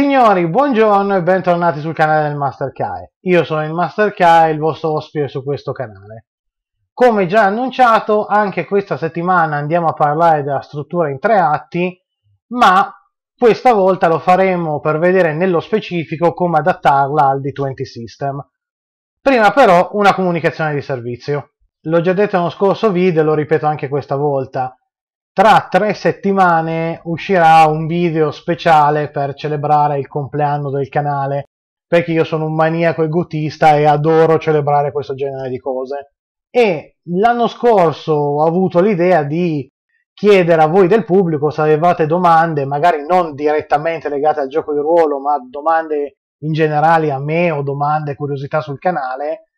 Signori, buongiorno e bentornati sul canale del Master Kai. Io sono il Master Kai, il vostro ospite su questo canale. Come già annunciato, anche questa settimana andiamo a parlare della struttura in tre atti, ma questa volta lo faremo per vedere nello specifico come adattarla al D20 System. Prima però una comunicazione di servizio. L'ho già detto nello scorso video e lo ripeto anche questa volta tra tre settimane uscirà un video speciale per celebrare il compleanno del canale, perché io sono un maniaco egotista e adoro celebrare questo genere di cose. E l'anno scorso ho avuto l'idea di chiedere a voi del pubblico se avevate domande, magari non direttamente legate al gioco di ruolo, ma domande in generale a me o domande, curiosità sul canale,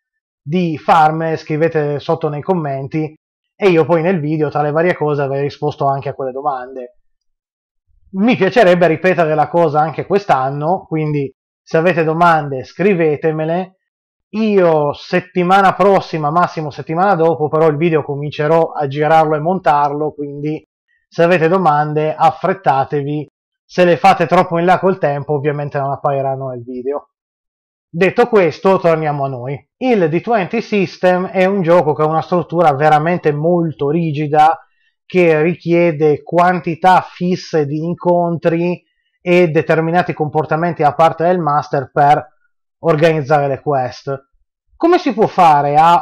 di farmele, scrivete sotto nei commenti e io poi nel video, tra le varie cose, avrei risposto anche a quelle domande. Mi piacerebbe ripetere la cosa anche quest'anno, quindi se avete domande scrivetemele. Io settimana prossima, massimo settimana dopo, però il video comincerò a girarlo e montarlo, quindi se avete domande affrettatevi, se le fate troppo in là col tempo ovviamente non appariranno nel video. Detto questo, torniamo a noi. Il D20 System è un gioco che ha una struttura veramente molto rigida che richiede quantità fisse di incontri e determinati comportamenti da parte del master per organizzare le quest. Come si può fare a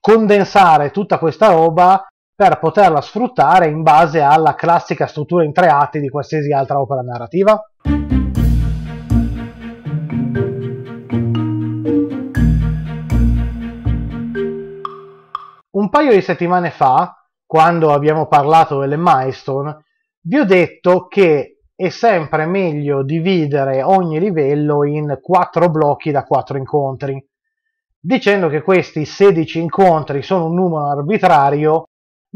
condensare tutta questa roba per poterla sfruttare in base alla classica struttura in tre atti di qualsiasi altra opera narrativa? paio di settimane fa, quando abbiamo parlato delle milestone, vi ho detto che è sempre meglio dividere ogni livello in 4 blocchi da 4 incontri, dicendo che questi 16 incontri sono un numero arbitrario,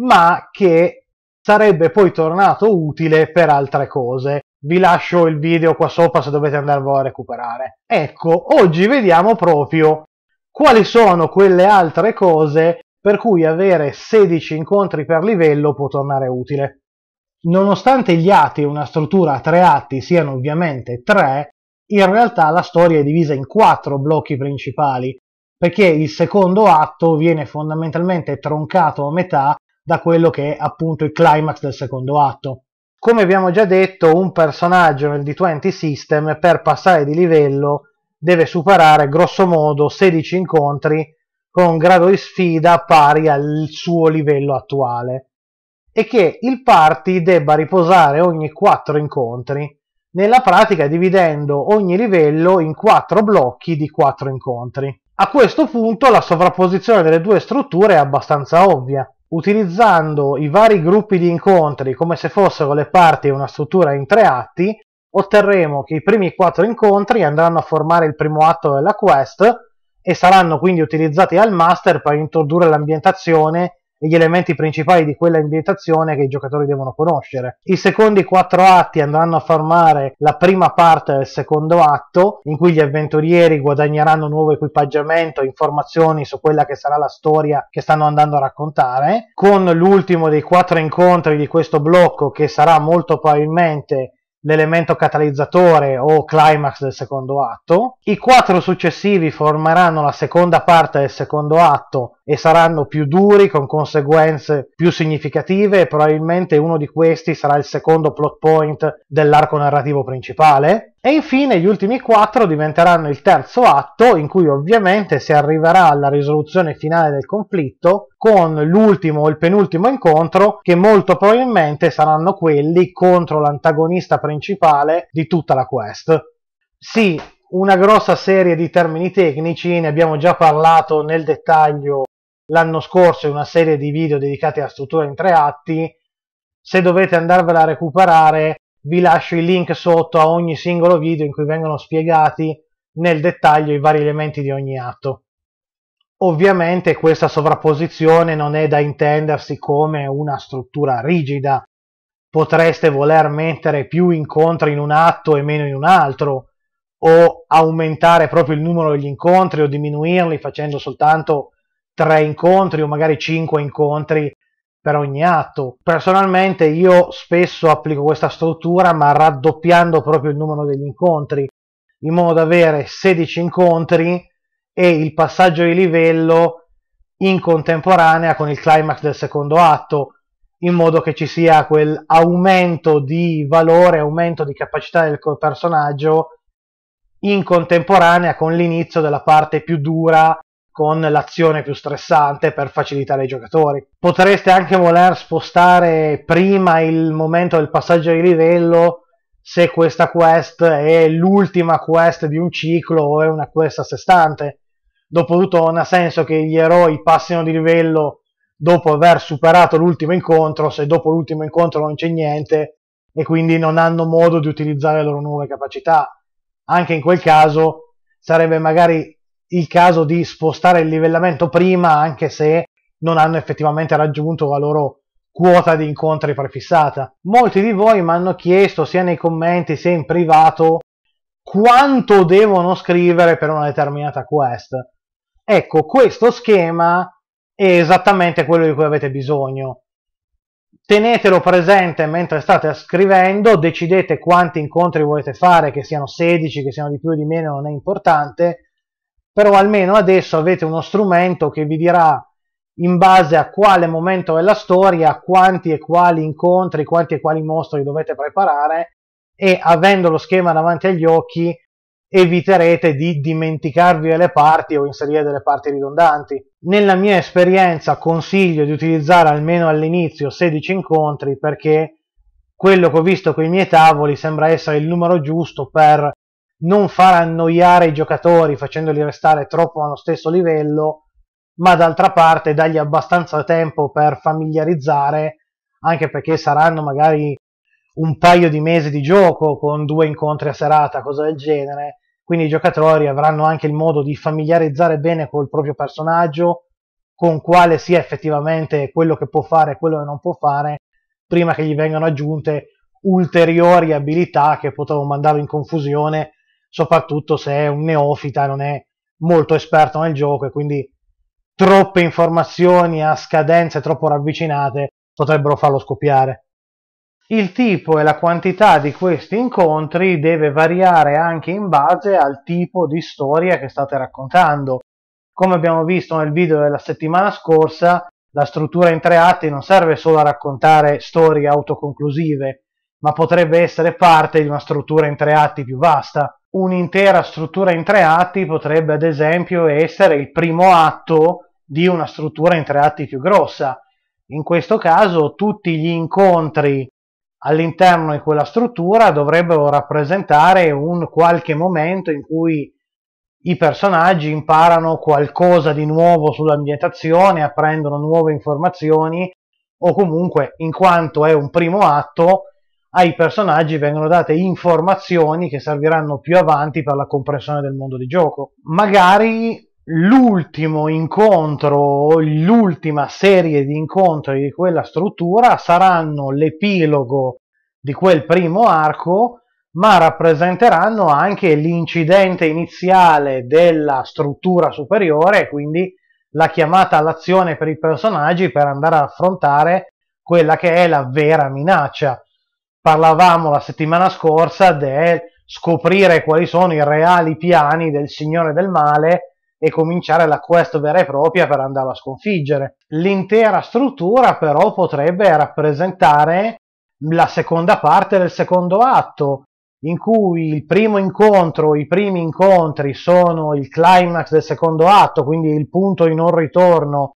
ma che sarebbe poi tornato utile per altre cose. Vi lascio il video qua sopra se dovete andarlo a recuperare. Ecco, oggi vediamo proprio quali sono quelle altre cose per cui avere 16 incontri per livello può tornare utile. Nonostante gli atti e una struttura a tre atti siano ovviamente tre, in realtà la storia è divisa in quattro blocchi principali, perché il secondo atto viene fondamentalmente troncato a metà da quello che è appunto il climax del secondo atto. Come abbiamo già detto, un personaggio nel D20 System per passare di livello deve superare grossomodo 16 incontri con un grado di sfida pari al suo livello attuale e che il party debba riposare ogni 4 incontri, nella pratica dividendo ogni livello in 4 blocchi di 4 incontri. A questo punto la sovrapposizione delle due strutture è abbastanza ovvia. Utilizzando i vari gruppi di incontri come se fossero le parti di una struttura in tre atti, otterremo che i primi quattro incontri andranno a formare il primo atto della quest e saranno quindi utilizzati al master per introdurre l'ambientazione e gli elementi principali di quella ambientazione che i giocatori devono conoscere. I secondi quattro atti andranno a formare la prima parte del secondo atto, in cui gli avventurieri guadagneranno nuovo equipaggiamento, informazioni su quella che sarà la storia che stanno andando a raccontare, con l'ultimo dei quattro incontri di questo blocco che sarà molto probabilmente l'elemento catalizzatore o climax del secondo atto. I quattro successivi formeranno la seconda parte del secondo atto e saranno più duri con conseguenze più significative e probabilmente uno di questi sarà il secondo plot point dell'arco narrativo principale. E infine gli ultimi quattro diventeranno il terzo atto, in cui ovviamente si arriverà alla risoluzione finale del conflitto con l'ultimo o il penultimo incontro, che molto probabilmente saranno quelli contro l'antagonista principale di tutta la quest. Sì, una grossa serie di termini tecnici, ne abbiamo già parlato nel dettaglio l'anno scorso in una serie di video dedicati alla struttura in tre atti. Se dovete andarvela a recuperare, vi lascio i link sotto a ogni singolo video in cui vengono spiegati nel dettaglio i vari elementi di ogni atto. Ovviamente questa sovrapposizione non è da intendersi come una struttura rigida, potreste voler mettere più incontri in un atto e meno in un altro, o aumentare proprio il numero degli incontri o diminuirli facendo soltanto tre incontri o magari cinque incontri per ogni atto. Personalmente io spesso applico questa struttura ma raddoppiando proprio il numero degli incontri, in modo da avere 16 incontri e il passaggio di livello in contemporanea con il climax del secondo atto, in modo che ci sia quel aumento di valore, aumento di capacità del personaggio in contemporanea con l'inizio della parte più dura con l'azione più stressante per facilitare i giocatori. Potreste anche voler spostare prima il momento del passaggio di livello se questa quest è l'ultima quest di un ciclo o è una quest a sé stante. Dopotutto non ha senso che gli eroi passino di livello dopo aver superato l'ultimo incontro, se dopo l'ultimo incontro non c'è niente e quindi non hanno modo di utilizzare le loro nuove capacità. Anche in quel caso sarebbe magari il caso di spostare il livellamento prima anche se non hanno effettivamente raggiunto la loro quota di incontri prefissata. Molti di voi mi hanno chiesto sia nei commenti sia in privato quanto devono scrivere per una determinata quest. Ecco, questo schema è esattamente quello di cui avete bisogno. Tenetelo presente mentre state scrivendo, decidete quanti incontri volete fare, che siano 16, che siano di più o di meno, non è importante, però almeno adesso avete uno strumento che vi dirà in base a quale momento della storia, quanti e quali incontri, quanti e quali mostri dovete preparare e avendo lo schema davanti agli occhi eviterete di dimenticarvi le parti o inserire delle parti ridondanti. Nella mia esperienza consiglio di utilizzare almeno all'inizio 16 incontri perché quello che ho visto con i miei tavoli sembra essere il numero giusto per non far annoiare i giocatori facendoli restare troppo allo stesso livello, ma d'altra parte dargli abbastanza tempo per familiarizzare, anche perché saranno magari un paio di mesi di gioco con due incontri a serata, cosa del genere, quindi i giocatori avranno anche il modo di familiarizzare bene col proprio personaggio, con quale sia effettivamente quello che può fare e quello che non può fare, prima che gli vengano aggiunte ulteriori abilità che potevano mandarlo in confusione soprattutto se è un neofita, non è molto esperto nel gioco e quindi troppe informazioni a scadenze troppo ravvicinate potrebbero farlo scoppiare. Il tipo e la quantità di questi incontri deve variare anche in base al tipo di storia che state raccontando. Come abbiamo visto nel video della settimana scorsa, la struttura in tre atti non serve solo a raccontare storie autoconclusive, ma potrebbe essere parte di una struttura in tre atti più vasta un'intera struttura in tre atti potrebbe ad esempio essere il primo atto di una struttura in tre atti più grossa. In questo caso tutti gli incontri all'interno di quella struttura dovrebbero rappresentare un qualche momento in cui i personaggi imparano qualcosa di nuovo sull'ambientazione, apprendono nuove informazioni o comunque, in quanto è un primo atto, ai personaggi vengono date informazioni che serviranno più avanti per la comprensione del mondo di gioco. Magari l'ultimo incontro o l'ultima serie di incontri di quella struttura saranno l'epilogo di quel primo arco, ma rappresenteranno anche l'incidente iniziale della struttura superiore, quindi la chiamata all'azione per i personaggi per andare ad affrontare quella che è la vera minaccia parlavamo la settimana scorsa del scoprire quali sono i reali piani del Signore del Male e cominciare la quest vera e propria per andarlo a sconfiggere. L'intera struttura però potrebbe rappresentare la seconda parte del secondo atto, in cui il primo incontro, i primi incontri sono il climax del secondo atto, quindi il punto di non ritorno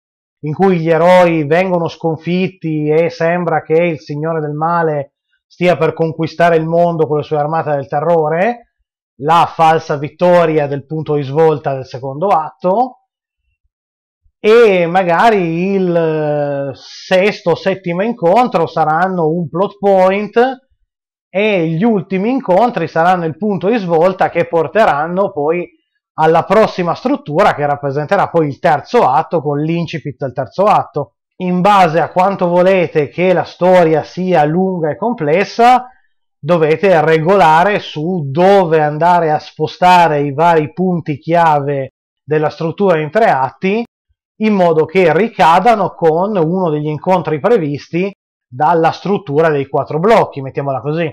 in cui gli eroi vengono sconfitti e sembra che il Signore del Male stia per conquistare il mondo con le sue armate del terrore, la falsa vittoria del punto di svolta del secondo atto e magari il eh, sesto, o settimo incontro saranno un plot point e gli ultimi incontri saranno il punto di svolta che porteranno poi alla prossima struttura che rappresenterà poi il terzo atto con l'incipit del terzo atto in base a quanto volete che la storia sia lunga e complessa, dovete regolare su dove andare a spostare i vari punti chiave della struttura in tre atti in modo che ricadano con uno degli incontri previsti dalla struttura dei quattro blocchi, mettiamola così.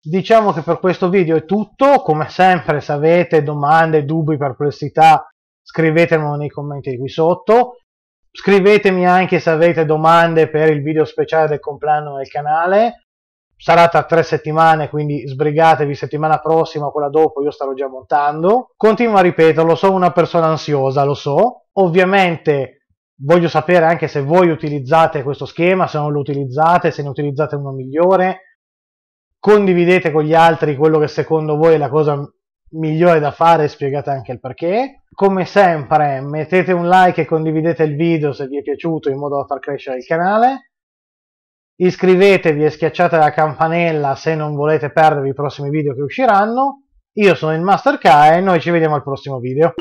Diciamo che per questo video è tutto, come sempre se avete domande, dubbi, perplessità scrivetemelo nei commenti qui sotto, Scrivetemi anche se avete domande per il video speciale del compleanno del canale. Sarà tra tre settimane, quindi sbrigatevi settimana prossima, quella dopo, io starò già montando. Continuo a ripeterlo, sono una persona ansiosa, lo so. Ovviamente voglio sapere anche se voi utilizzate questo schema, se non lo utilizzate, se ne utilizzate uno migliore. Condividete con gli altri quello che secondo voi è la cosa migliore da fare e spiegate anche il perché come sempre mettete un like e condividete il video se vi è piaciuto in modo da far crescere il canale iscrivetevi e schiacciate la campanella se non volete perdervi i prossimi video che usciranno io sono il Master K e noi ci vediamo al prossimo video